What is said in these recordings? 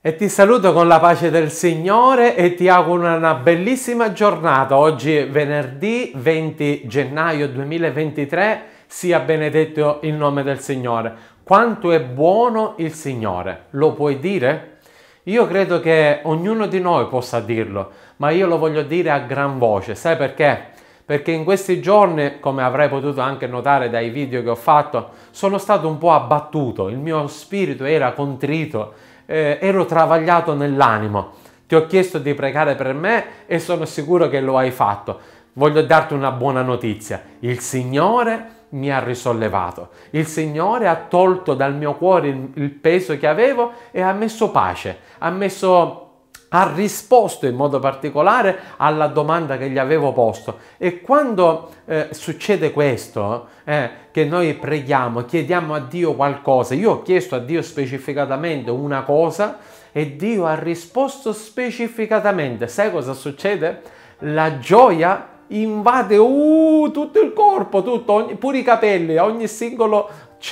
E ti saluto con la pace del Signore e ti auguro una bellissima giornata. Oggi è venerdì 20 gennaio 2023, sia benedetto il nome del Signore. Quanto è buono il Signore, lo puoi dire? Io credo che ognuno di noi possa dirlo, ma io lo voglio dire a gran voce, sai perché? Perché in questi giorni, come avrai potuto anche notare dai video che ho fatto, sono stato un po' abbattuto, il mio spirito era contrito eh, ero travagliato nell'animo, ti ho chiesto di pregare per me e sono sicuro che lo hai fatto. Voglio darti una buona notizia, il Signore mi ha risollevato, il Signore ha tolto dal mio cuore il, il peso che avevo e ha messo pace, ha messo ha risposto in modo particolare alla domanda che gli avevo posto. E quando eh, succede questo, eh, che noi preghiamo, chiediamo a Dio qualcosa, io ho chiesto a Dio specificatamente una cosa e Dio ha risposto specificatamente. Sai cosa succede? La gioia invade uh, tutto il corpo, tutto, ogni, pure i capelli, ogni, singolo,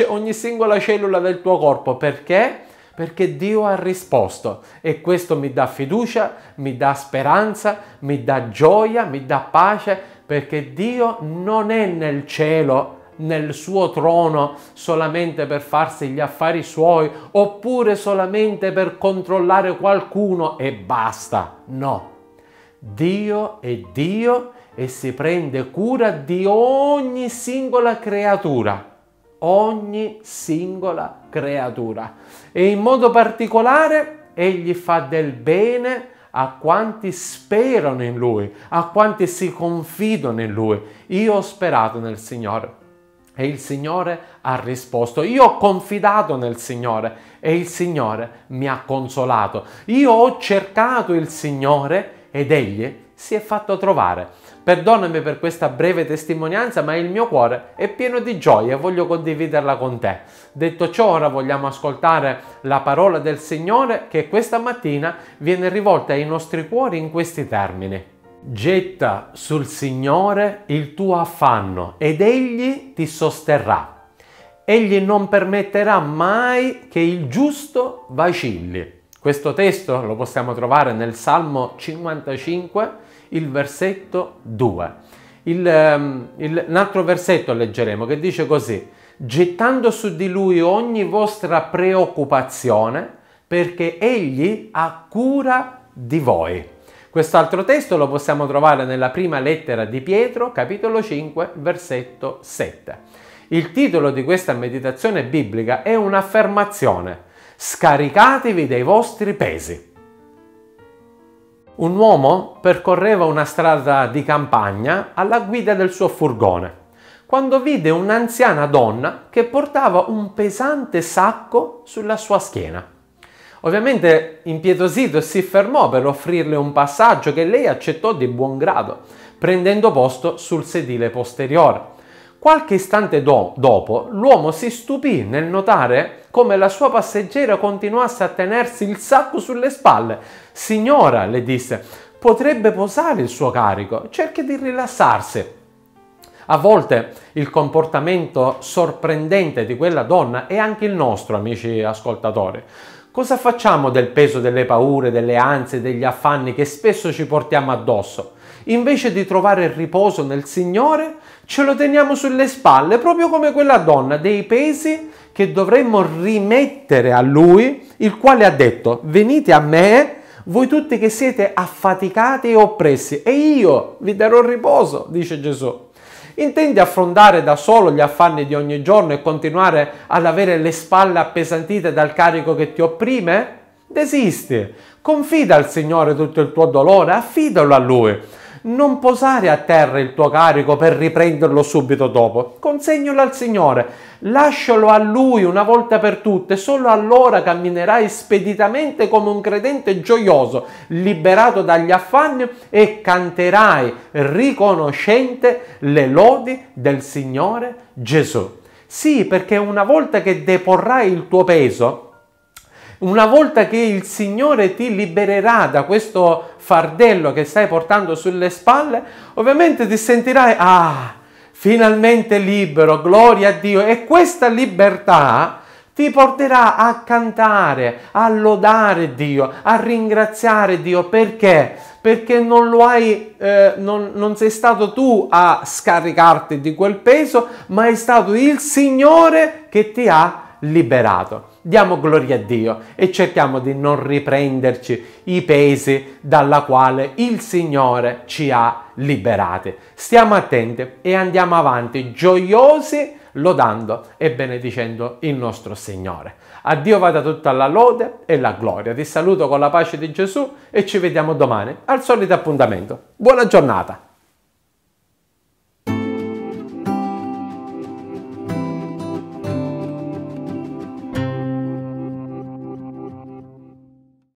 ogni singola cellula del tuo corpo. Perché? perché Dio ha risposto e questo mi dà fiducia, mi dà speranza, mi dà gioia, mi dà pace, perché Dio non è nel cielo nel suo trono solamente per farsi gli affari suoi oppure solamente per controllare qualcuno e basta. No, Dio è Dio e si prende cura di ogni singola creatura ogni singola creatura. E in modo particolare egli fa del bene a quanti sperano in lui, a quanti si confidano in lui. Io ho sperato nel Signore. E il Signore ha risposto, io ho confidato nel Signore e il Signore mi ha consolato. Io ho cercato il Signore ed egli si è fatto trovare. Perdonami per questa breve testimonianza, ma il mio cuore è pieno di gioia e voglio condividerla con te. Detto ciò, ora vogliamo ascoltare la parola del Signore che questa mattina viene rivolta ai nostri cuori in questi termini. Getta sul Signore il tuo affanno ed Egli ti sosterrà. Egli non permetterà mai che il giusto vacilli. Questo testo lo possiamo trovare nel Salmo 55 il versetto 2. Il, ehm, il, un altro versetto leggeremo che dice così, gettando su di lui ogni vostra preoccupazione perché egli ha cura di voi. Quest'altro testo lo possiamo trovare nella prima lettera di Pietro, capitolo 5, versetto 7. Il titolo di questa meditazione biblica è un'affermazione. Scaricatevi dei vostri pesi. Un uomo percorreva una strada di campagna alla guida del suo furgone quando vide un'anziana donna che portava un pesante sacco sulla sua schiena. Ovviamente impietosito si fermò per offrirle un passaggio che lei accettò di buon grado, prendendo posto sul sedile posteriore. Qualche istante do- dopo, l'uomo si stupì nel notare come la sua passeggera continuasse a tenersi il sacco sulle spalle. Signora, le disse, potrebbe posare il suo carico, cerchi di rilassarsi. A volte il comportamento sorprendente di quella donna è anche il nostro, amici ascoltatori. Cosa facciamo del peso delle paure, delle ansie, degli affanni che spesso ci portiamo addosso? Invece di trovare il riposo nel Signore, ce lo teniamo sulle spalle, proprio come quella donna, dei pesi che dovremmo rimettere a Lui, il quale ha detto, venite a me, voi tutti che siete affaticati e oppressi, e io vi darò riposo, dice Gesù. Intendi affrontare da solo gli affanni di ogni giorno e continuare ad avere le spalle appesantite dal carico che ti opprime? Desisti, confida al Signore tutto il tuo dolore, affidalo a Lui non posare a terra il tuo carico per riprenderlo subito dopo. Consegnalo al Signore, lascialo a Lui una volta per tutte, solo allora camminerai speditamente come un credente gioioso, liberato dagli affanni e canterai riconoscente le lodi del Signore Gesù. Sì, perché una volta che deporrai il tuo peso, una volta che il Signore ti libererà da questo fardello che stai portando sulle spalle, ovviamente ti sentirai, ah, finalmente libero, gloria a Dio. E questa libertà ti porterà a cantare, a lodare Dio, a ringraziare Dio. Perché? Perché non, lo hai, eh, non, non sei stato tu a scaricarti di quel peso, ma è stato il Signore che ti ha liberato. Diamo gloria a Dio e cerchiamo di non riprenderci i pesi dalla quale il Signore ci ha liberati. Stiamo attenti e andiamo avanti gioiosi, lodando e benedicendo il nostro Signore. A Dio vada tutta la lode e la gloria. Ti saluto con la pace di Gesù e ci vediamo domani al solito appuntamento. Buona giornata!